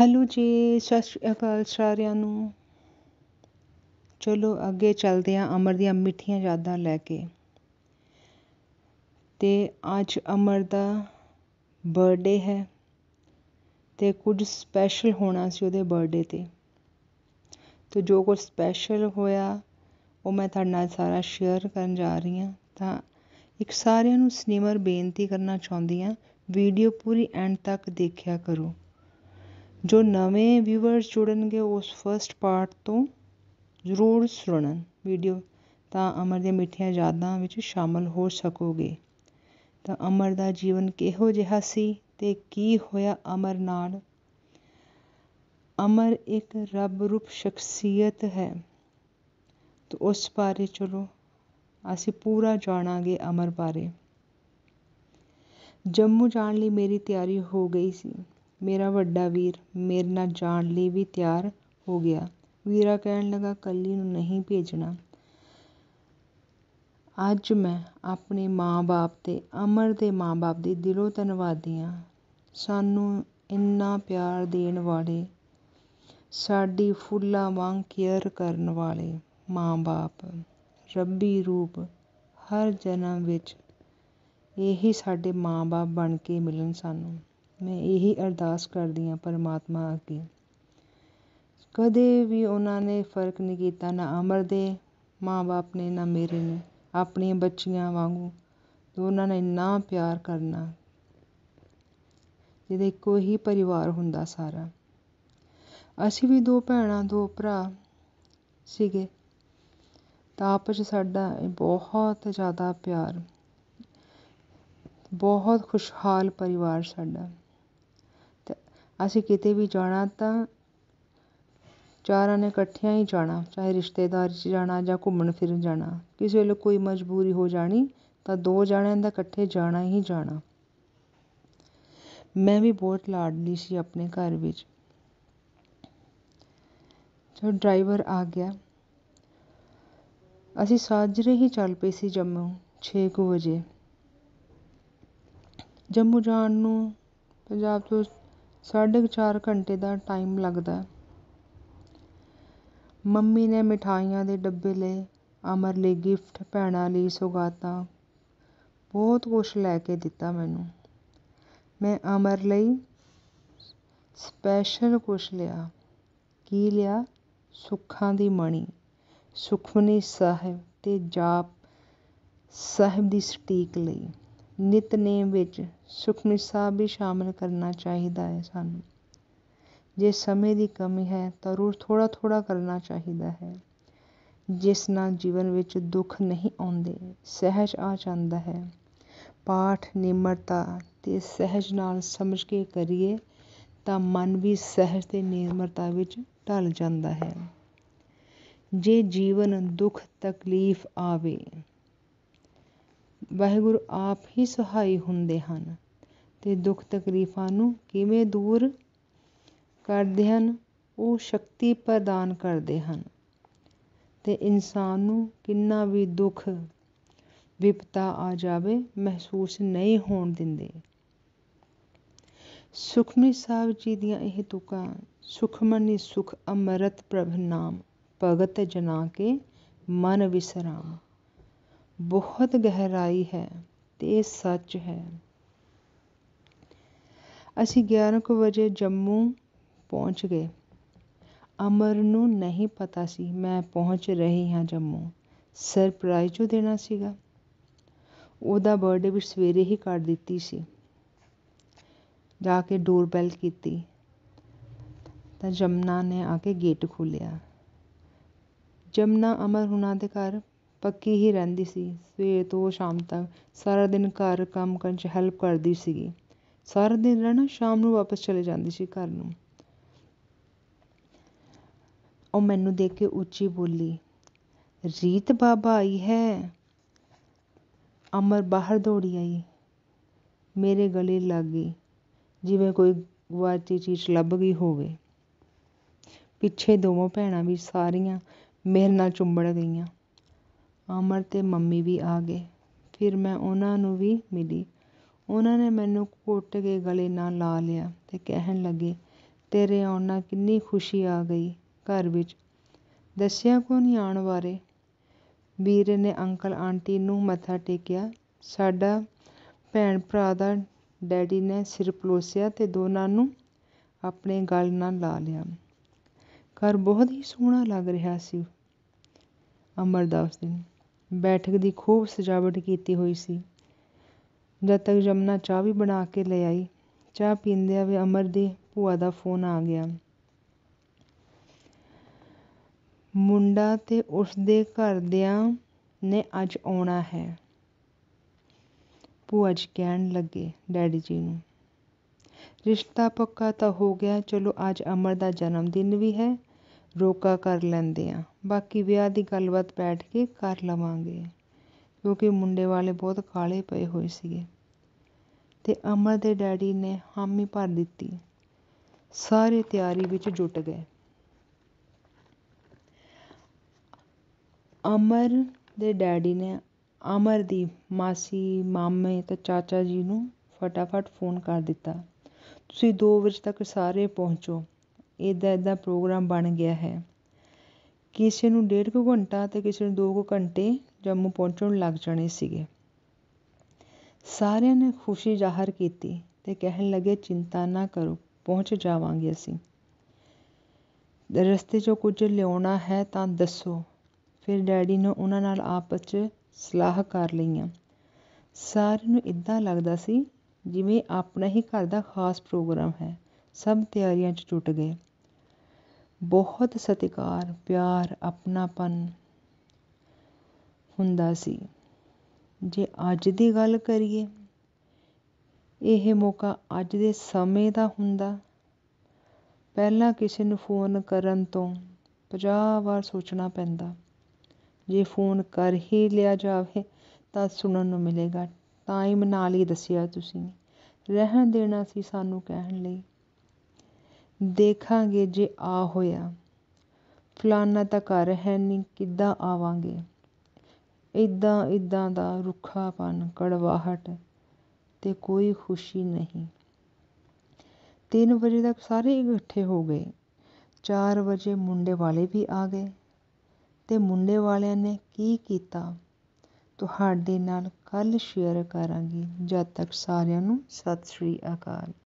hello ਜੀ ਸਤਿ ਸ਼੍ਰੀ ਅਕਾਲ ਸਾਰਿਆਂ ਨੂੰ ਚਲੋ ਅੱਗੇ ਚੱਲਦੇ ਹਾਂ ਅਮਰ ਦੀਆਂ ਮਿੱਠੀਆਂ ਯਾਦਾਂ ਲੈ ਕੇ ਤੇ ਅੱਜ ਅਮਰ ਦਾ ਬਰਥਡੇ ਹੈ ਤੇ ਕੁਝ ਸਪੈਸ਼ਲ ਹੋਣਾ ਸੀ ਉਹਦੇ ਬਰਥਡੇ ਤੇ ਤੇ ਜੋ ਕੁਝ ਸਪੈਸ਼ਲ ਹੋਇਆ ਉਹ ਮੈਂ ਤੁਹਾਡੇ ਨਾਲ ਸਾਰਾ ਸ਼ੇਅਰ ਕਰਨ ਜਾ ਰਹੀ ਹਾਂ ਤਾਂ ਇੱਕ ਸਾਰਿਆਂ ਨੂੰ ਸਨੇਮਰ ਬੇਨਤੀ ਕਰਨਾ ਚਾਹੁੰਦੀ ਹਾਂ ਵੀਡੀਓ ਪੂਰੀ ਐਂਡ ਤੱਕ ਦੇਖਿਆ ਕਰੋ ਜੋ ਨਵੇਂ ਵਿਵਰ ਜੁੜਨਗੇ ਉਸ ਫਸਟ ਪਾਰਟ ਤੋਂ ਜ਼ਰੂਰ ਸੁਣਨ ਵੀਡੀਓ ਤਾਂ ਅਮਰ ਦੀਆਂ ਮਿੱਠੀਆਂ ਯਾਦਾਂ ਵਿੱਚ ਸ਼ਾਮਲ ਹੋ ਸਕੋਗੇ ਤਾਂ ਅਮਰ ਦਾ ਜੀਵਨ ਕਿਹੋ ਜਿਹਾ ਸੀ ਤੇ ਕੀ ਹੋਇਆ ਅਮਰ ਨਾਲ ਅਮਰ ਇੱਕ ਰੱਬ ਰੂਪ ਸ਼ਖਸੀਅਤ ਹੈ ਤਾਂ ਉਸ ਬਾਰੇ ਚਲੋ ਅਸੀਂ ਪੂਰਾ ਜਾਣਾਂਗੇ ਅਮਰ ਬਾਰੇ ਜੰਮੂ ਜਾਣ ਲਈ ਮੇਰੀ ਤਿਆਰੀ ਹੋ ਗਈ ਸੀ ਮੇਰਾ ਵੱਡਾ ਵੀਰ ਮੇਰੇ ਨਾਲ ਜਾਣ ਲਈ ਵੀ ਤਿਆਰ ਹੋ ਗਿਆ ਵੀਰਾ ਕਹਿਣ ਲੱਗਾ ਕੱਲੀ ਨੂੰ ਨਹੀਂ ਭੇਜਣਾ ਅੱਜ ਮੈਂ ਆਪਣੇ ਮਾਂ-ਬਾਪ ਤੇ ਅਮਰ ਦੇ ਮਾਂ-ਬਾਪ ਦੀ ਦਿਲੋਂ ਧੰਨਵਾਦੀ ਹਾਂ ਸਾਨੂੰ ਇੰਨਾ ਪਿਆਰ ਦੇਣ ਵਾਲੇ ਸਾਡੀ ਫੁੱਲਾਂ ਵਾਂਗ ਕੇਅਰ ਕਰਨ ਵਾਲੇ ਮਾਂ-ਬਾਪ ਰੱਬੀ ਰੂਪ ਹਰ ਜਨਮ ਵਿੱਚ ਇਹੀ ਸਾਡੇ ਮਾਂ-ਬਾਪ ਬਣ ਕੇ ਮਿਲਣ ਸਾਨੂੰ ਮੈਂ ਇਹੀ ਅਰਦਾਸ ਕਰਦੀ ਹਾਂ ਪਰਮਾਤਮਾ ਅੱਗੇ ਕਦੇ ਵੀ ਉਹਨਾਂ ਨੇ ਫਰਕ ਨਹੀਂ ਕੀਤਾ ਨਾ ਅਮਰ ਦੇ ਮਾਂ-ਬਾਪ ਨੇ ਨਾ ਮੇਰੇ ਨੇ ਆਪਣੀਆਂ ਬੱਚੀਆਂ ਵਾਂਗੂ ਉਹਨਾਂ ਨੇ ਇੰਨਾ ਪਿਆਰ ਕਰਨਾ ਜਿਹਦੇ ਦੇਖੋ ਹੀ ਪਰਿਵਾਰ ਹੁੰਦਾ ਸਾਰਾ ਅਸੀਂ ਵੀ ਦੋ ਭੈਣਾਂ ਦੋ ਭਰਾ ਸੀਗੇ ਤਾਂ ਆਪਸ ਸਾਡਾ ਬਹੁਤ ਜ਼ਿਆਦਾ ਪਿਆਰ ਬਹੁਤ ਖੁਸ਼ਹਾਲ ਪਰਿਵਾਰ ਸਾਡਾ ਅਸੀਂ ਕਿਤੇ ਵੀ ਜਾਣਾ ਤਾਂ ਚਾਰਾਂ ਨੇ ਇਕੱਠਿਆਂ ਹੀ ਜਾਣਾ ਚਾਹੇ ਰਿਸ਼ਤੇਦਾਰੀ 'ਚ ਜਾਣਾ ਜਾਂ ਘੁੰਮਣ ਫਿਰਨ ਜਾਣਾ ਕਿਸੇ ਵੇਲੇ ਕੋਈ ਮਜਬੂਰੀ ਹੋ ਜਾਣੀ ਤਾਂ ਦੋ ਜਾਣਿਆਂ ਦਾ ਇਕੱਠੇ ਜਾਣਾ ਹੀ ਜਾਣਾ ਮੈਂ ਵੀ ਬਹੁਤ ਲਾਡਲੀ ਸੀ ਆਪਣੇ ਘਰ ਵਿੱਚ ਜੋ ਡਰਾਈਵਰ ਆ ਗਿਆ ਅਸੀਂ ਸਾਜਰੇ ਹੀ ਚੱਲ ਪਏ ਸੀ ਜੰਮੂ 6:00 ਵਜੇ ਜੰਮੂ ਜਾਣ ਨੂੰ ਪੰਜਾਬ ਤੋਂ ਸਾਢੇ ਕੁ ਚਾਰ ਘੰਟੇ ਦਾ ਟਾਈਮ ਲੱਗਦਾ ਮੰਮੀ ਨੇ ਮਿਠਾਈਆਂ ਦੇ ਡੱਬੇ ਲਏ ਅਮਰ ਲਈ ਗਿਫਟ ਭੈਣਾਂ ਲਈ ਸੁਗਾਤਾਂ ਬਹੁਤ ਕੁਛ ਲੈ ਕੇ ਦਿੱਤਾ ਮੈਨੂੰ ਮੈਂ ਅਮਰ ਲਈ ਸਪੈਸ਼ਲ ਕੁਛ ਲਿਆ ਕੀ ਲਿਆ ਸੁੱਖਾਂ ਦੀ ਮਣੀ ਸੁਖਮਨੀ ਸਾਹਿਬ ਅਤੇ ਜਾਪ ਸਾਹਿਬ ਦੀ ਸਟੀਕ ਲਈ ਨਿਤਨੇਮ ਵਿੱਚ ਸੁਖਮਨੀ ਸਾਹਿਬ ਵੀ ਸ਼ਾਮਿਲ ਕਰਨਾ ਚਾਹੀਦਾ ਹੈ ਸਾਨੂੰ ਜੇ ਸਮੇਂ ਦੀ ਕਮੀ ਹੈ ਤਾਂ ਰੋਜ਼ ਥੋੜ੍ਹਾ ਥੋੜ੍ਹਾ ਕਰਨਾ ਚਾਹੀਦਾ ਹੈ ਜਿਸ ਨਾਲ ਜੀਵਨ ਵਿੱਚ ਦੁੱਖ ਨਹੀਂ ਆਉਂਦੇ ਸਹਿਜ ਆ ਜਾਂਦਾ ਹੈ ਪਾਠ ਨਿਮਰਤਾ ਤੇ ਸਹਿਜ ਨਾਲ ਸਮਝ ਕੇ ਕਰੀਏ ਤਾਂ ਮਨ ਵੀ ਸਹਿਜ ਤੇ ਨਿਮਰਤਾ ਵਿੱਚ ਢਲ ਜਾਂਦਾ ਹੈ ਜੇ ਜੀਵਨ ਦੁੱਖ ਤਕਲੀਫ ਆਵੇ ਵਾਹਿਗੁਰੂ ਆਪ ਹੀ ਸਹਾਈ ਹੁੰਦੇ ਹਨ ਤੇ ਦੁੱਖ ਤਕਲੀਫਾਂ ਨੂੰ ਕਿਵੇਂ ਦੂਰ ਕਰਦੇ ਹਨ ਉਹ ਸ਼ਕਤੀ ਪ੍ਰਦਾਨ ਕਰਦੇ ਹਨ ਤੇ ਇਨਸਾਨ ਨੂੰ ਕਿੰਨਾ ਵੀ ਦੁੱਖ ਵਿਪਤਾ ਆ ਜਾਵੇ ਮਹਿਸੂਸ ਨਹੀਂ ਹੋਣ ਦਿੰਦੇ ਸੁਖਮਨੀ ਸਾਹਿਬ ਜੀ ਦੀਆਂ ਇਹ ਤੁਕਾਂ ਸੁਖਮਨੀ ਸੁਖ ਅਮਰਤ ਪ੍ਰਭ ਨਾਮ ਭਗਤ ਜਨਾ ਕੇ ਮਨ ਵਿਸਰਾਮ ਬਹੁਤ ਗਹਿਰਾਈ ਹੈ ਤੇ ਇਹ ਸੱਚ ਹੈ ਅਸੀਂ 11 ਵਜੇ ਜੰਮੂ ਪਹੁੰਚ ਗਏ ਅਮਰ ਨੂੰ ਨਹੀਂ ਪਤਾ ਸੀ ਮੈਂ ਪਹੁੰਚ ਰਹੀ ਹਾਂ ਜੰਮੂ ਸਰਪ੍ਰਾਈਜ਼ ਉਹ ਦੇਣਾ ਸੀਗਾ ਉਹਦਾ ਬਰਥਡੇ ਵੀ ਸਵੇਰੇ ਹੀ ਕਰ ਦਿੱਤੀ ਸੀ ਜਾ ਕੇ ਡੋਰ ਬੈਲ ਕੀਤੀ ਤਾਂ ਜਮਨਾ ਨੇ ਆ ਕੇ ਗੇਟ ਖੋਲ੍ਹਿਆ ਜਮਨਾ ਅਮਰ ਹੁਣਾਂ ਦੇ ਘਰ ਪੱਕੀ ਹੀ ਰਹਿੰਦੀ ਸੀ ਸਵੇਰ ਤੋਂ ਸ਼ਾਮ ਤੱਕ ਸਾਰਾ ਦਿਨ ਘਰ ਕੰਮ ਕਰਨ 'ਚ ਹੈਲਪ ਕਰਦੀ ਸੀਗੀ ਸਾਰਾ ਦਿਨ ਰਹਿਣਾ ਸ਼ਾਮ ਨੂੰ ਵਾਪਸ ਚਲੇ ਜਾਂਦੀ ਸੀ ਘਰ ਨੂੰ ਉਹ ਮੈਨੂੰ ਦੇਖ ਕੇ ਉੱਚੀ ਬੋਲੀ ਰੀਤ ਬਾਬਾ ਆਈ ਹੈ ਅਮਰ ਬਾਹਰ ਦੌੜੀ ਆਈ ਮੇਰੇ ਗਲੇ ਲੱਗ ਗਈ ਜਿਵੇਂ ਕੋਈ ਗਵਾਚੀ ਚੀਜ਼ ਲੱਭ ਗਈ ਹੋਵੇ ਪਿੱਛੇ ਦੋਵਾਂ ਭੈਣਾਂ ਵੀ ਸਾਰੀਆਂ ਮੇਰੇ ਨਾਲ ਚੁੰਬੜ ਗਈਆਂ ਅਮਰ ਅਤੇ ਮੰਮੀ ਵੀ ਆ ਗਏ ਫਿਰ ਮੈਂ ਉਹਨਾਂ ਨੂੰ ਵੀ ਮਿਲੀ ਉਹਨਾਂ ਨੇ ਮੈਨੂੰ ਘੁੱਟ ਕੇ ਗਲੇ ਨਾਲ ਲਾ ਲਿਆ ਅਤੇ ਕਹਿਣ ਲੱਗੇ ਤੇਰੇ ਆਉਣ ਨਾਲ ਕਿੰਨੀ ਖੁਸ਼ੀ ਆ ਗਈ ਘਰ ਵਿੱਚ ਦੱਸਿਆ ਕੋ ਨਹੀਂ ਆਉਣ ਬਾਰੇ ਵੀਰੇ ਨੇ ਅੰਕਲ ਆਂਟੀ ਨੂੰ ਮੱਥਾ ਟੇਕਿਆ ਸਾਡਾ ਭੈਣ ਭਰਾ ਦਾ ਡੈਡੀ ਨੇ ਸਿਰ ਪਲੋਸਿਆ ਤੇ ਦੋਨਾਂ ਨੂੰ ਆਪਣੇ ਗਲ ਨਾਲ ਲਾ ਲਿਆ ਘਰ ਬਹੁਤ ਹੀ ਸੋਹਣਾ ਲੱਗ ਰਿਹਾ ਸੀ ਅਮਰਦਾਸ ਦਿਨ ਬੈਠਕ ਦੀ ਖੂਬ ਸਜਾਵਟ ਕੀਤੀ ਹੋਈ ਸੀ ਜਦ ਤੱਕ ਜਮਨਾ ਚਾਹ ਵੀ ਬਣਾ ਕੇ ਲੈ ਆਈ ਚਾਹ ਪੀਂਦਿਆਂ ਵੀ ਅਮਰ ਦੀ ਭੂਆ ਦਾ ਫੋਨ ਆ ਗਿਆ ਮੁੰਡਾ ਤੇ ਉਸ ਦੇ ਘਰਦਿਆਂ ਨੇ ਅੱਜ ਆਉਣਾ ਹੈ ਭੂਆ ਜੀ ਕਹਿਣ ਲੱਗੇ ਡੈਡੀ ਜੀ ਨੂੰ ਰਿਸ਼ਤਾ ਪੱਕਾ ਤਾਂ ਹੋ ਗਿਆ ਚਲੋ ਅੱਜ ਅਮਰ ਦਾ ਜਨਮ ਦਿਨ ਵੀ ਹੈ ਰੋਕਾ ਕਰ ਲੈਂਦੇ ਆ ਬਾਕੀ ਵਿਆਹ ਦੀ ਗੱਲਬਾਤ ਬੈਠ ਕੇ ਕਰ ਲਵਾਂਗੇ ਕਿਉਂਕਿ ਮੁੰਡੇ ਵਾਲੇ ਬਹੁਤ ਕਾਲੇ ਪਏ ਹੋਏ ਸੀਗੇ ਤੇ ਅਮਰ ਦੇ ਡੈਡੀ ਨੇ ਹਾਮੀ ਭਰ ਦਿੱਤੀ ਸਾਰੇ ਤਿਆਰੀ ਵਿੱਚ ਜੁਟ ਗਏ ਅਮਰ ਦੇ ਡੈਡੀ ਨੇ ਅਮਰ ਦੀ ਮਾਸੀ ਮਾਮੇ ਤੇ ਚਾਚਾ ਜੀ ਨੂੰ ਫਟਾਫਟ ਫੋਨ ਕਰ ਦਿੱਤਾ ਤੁਸੀਂ 2 ਵਜੇ ਤੱਕ ਸਾਰੇ ਪਹੁੰਚੋ ਇਦਾਂ ਇਦਾਂ ਪ੍ਰੋਗਰਾਮ ਬਣ ਗਿਆ ਹੈ ਕਿਸੇ ਨੂੰ ਡੇਢ ਕੁ ਘੰਟਾ ਤੇ ਕਿਸੇ ਨੂੰ ਦੋ ਕੁ ਘੰਟੇ ਜੰਮੂ ਪਹੁੰਚਣ ਲੱਗ ਜਾਣੇ ਸੀਗੇ ਸਾਰਿਆਂ ਨੇ ਖੁਸ਼ੀ ਜ਼ਾਹਰ ਕੀਤੀ ਤੇ ਕਹਿਣ ਲੱਗੇ ਚਿੰਤਾ ਨਾ ਕਰੋ ਪਹੁੰਚ ਜਾਵਾਂਗੇ ਅਸੀਂ ਰਸਤੇ ਜੋ ਕੁਝ ਲਿਆਉਣਾ ਹੈ ਤਾਂ ਦੱਸੋ ਫਿਰ ਡੈਡੀ ਨੇ ਉਹਨਾਂ ਨਾਲ ਆਪਸ 'ਚ ਸਲਾਹ ਕਰ ਲਈਆਂ ਸਾਰਿਆਂ ਨੂੰ ਇਦਾਂ ਲੱਗਦਾ ਸੀ ਜਿਵੇਂ ਆਪਣਾ ਹੀ ਘਰ ਦਾ ਖਾਸ ਪ੍ਰੋਗਰਾਮ ਹੈ ਸਭ ਤਿਆਰੀਆਂ 'ਚ ਟੁੱਟ ਗਏ ਬਹੁਤ ਸਤਿਕਾਰ ਪਿਆਰ ਆਪਣਾਪਨ ਹੁੰਦਾ ਸੀ ਜੇ ਅੱਜ ਦੀ ਗੱਲ ਕਰੀਏ ਇਹ ਮੌਕਾ ਅੱਜ ਦੇ ਸਮੇਂ ਦਾ ਹੁੰਦਾ ਪਹਿਲਾਂ ਕਿਸੇ ਨੂੰ ਫੋਨ ਕਰਨ ਤੋਂ 50 ਵਾਰ ਸੋਚਣਾ ਪੈਂਦਾ ਜੇ ਫੋਨ ਕਰ ਹੀ ਲਿਆ ਜਾਵੇ ਤਾਂ ਸੁਣਨ ਨੂੰ ਮਿਲੇਗਾ ਟਾਈਮ ਨਾਲ ਹੀ ਦੱਸਿਆ ਤੁਸੀਂ ਰਹਿਣ ਦੇਣਾ ਸੀ ਸਾਨੂੰ ਕਹਿਣ ਲਈ ਦੇਖਾਂਗੇ ਜੇ ਆ ਹੋਇਆ ਫਲਾਨਾ ਤਾਂ ਘਰ ਹੈ ਨਹੀਂ ਕਿੱਦਾਂ ਆਵਾਂਗੇ ਇੱਦਾਂ ਇੱਦਾਂ ਦਾ ਰੁੱਖਾਪਨ ਕੜਵਾਹਟ ਤੇ ਕੋਈ ਖੁਸ਼ੀ ਨਹੀਂ ਤਿੰਨ ਵਜੇ ਤੱਕ ਸਾਰੇ ਇਕੱਠੇ ਹੋ ਗਏ ਚਾਰ ਵਜੇ ਮੁੰਡੇ ਵਾਲੇ ਵੀ ਆ ਗਏ ਤੇ ਮੁੰਡੇ ਵਾਲਿਆਂ ਨੇ ਕੀ ਕੀਤਾ ਤੁਹਾਡੇ ਨਾਲ ਕੱਲ ਸ਼ੇਅਰ ਕਰਾਂਗੀ ਜਦ ਤੱਕ ਸਾਰਿਆਂ ਨੂੰ ਸਤਿ ਸ਼੍ਰੀ ਅਕਾਲ